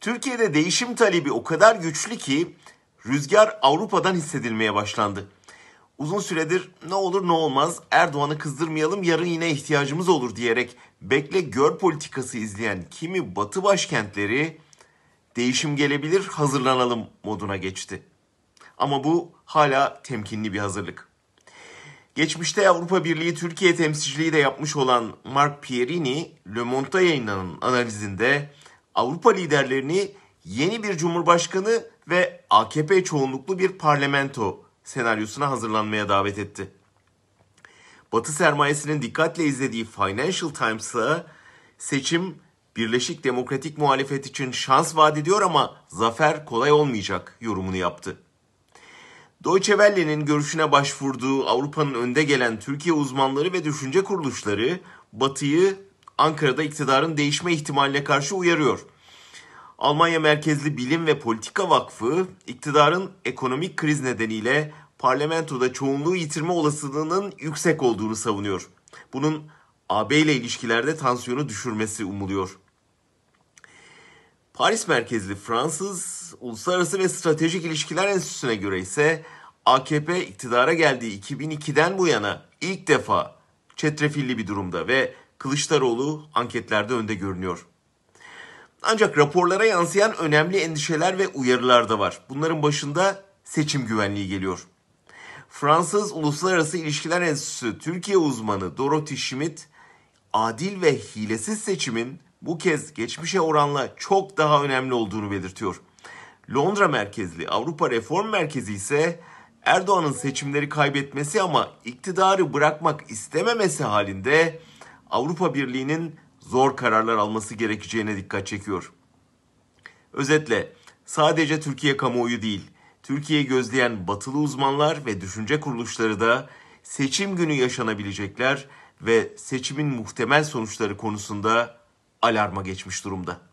Türkiye'de değişim talebi o kadar güçlü ki rüzgar Avrupa'dan hissedilmeye başlandı. Uzun süredir ne olur ne olmaz Erdoğan'ı kızdırmayalım yarın yine ihtiyacımız olur diyerek bekle gör politikası izleyen kimi batı başkentleri değişim gelebilir hazırlanalım moduna geçti. Ama bu hala temkinli bir hazırlık. Geçmişte Avrupa Birliği Türkiye temsilciliği de yapmış olan Mark Pierini, Le Monde'da yayınlanan analizinde Avrupa liderlerini yeni bir cumhurbaşkanı ve AKP çoğunluklu bir parlamento senaryosuna hazırlanmaya davet etti. Batı sermayesinin dikkatle izlediği Financial Times'a seçim Birleşik Demokratik Muhalefet için şans vaat ediyor ama zafer kolay olmayacak yorumunu yaptı. Deutsche Welle'nin görüşüne başvurduğu Avrupa'nın önde gelen Türkiye uzmanları ve düşünce kuruluşları Batı'yı Ankara'da iktidarın değişme ihtimaline karşı uyarıyor. Almanya merkezli Bilim ve Politika Vakfı iktidarın ekonomik kriz nedeniyle parlamentoda çoğunluğu yitirme olasılığının yüksek olduğunu savunuyor. Bunun AB ile ilişkilerde tansiyonu düşürmesi umuluyor. Paris merkezli Fransız Uluslararası ve Stratejik İlişkiler Enstitüsü'ne göre ise AKP iktidara geldiği 2002'den bu yana ilk defa çetrefilli bir durumda ve Kılıçdaroğlu anketlerde önde görünüyor. Ancak raporlara yansıyan önemli endişeler ve uyarılar da var. Bunların başında seçim güvenliği geliyor. Fransız Uluslararası İlişkiler Enstitüsü Türkiye uzmanı Dorothy Schmidt, adil ve hilesiz seçimin bu kez geçmişe oranla çok daha önemli olduğunu belirtiyor. Londra merkezli Avrupa Reform Merkezi ise Erdoğan'ın seçimleri kaybetmesi ama iktidarı bırakmak istememesi halinde Avrupa Birliği'nin zor kararlar alması gerekeceğine dikkat çekiyor. Özetle sadece Türkiye kamuoyu değil, Türkiye'yi gözleyen batılı uzmanlar ve düşünce kuruluşları da seçim günü yaşanabilecekler ve seçimin muhtemel sonuçları konusunda alarma geçmiş durumda.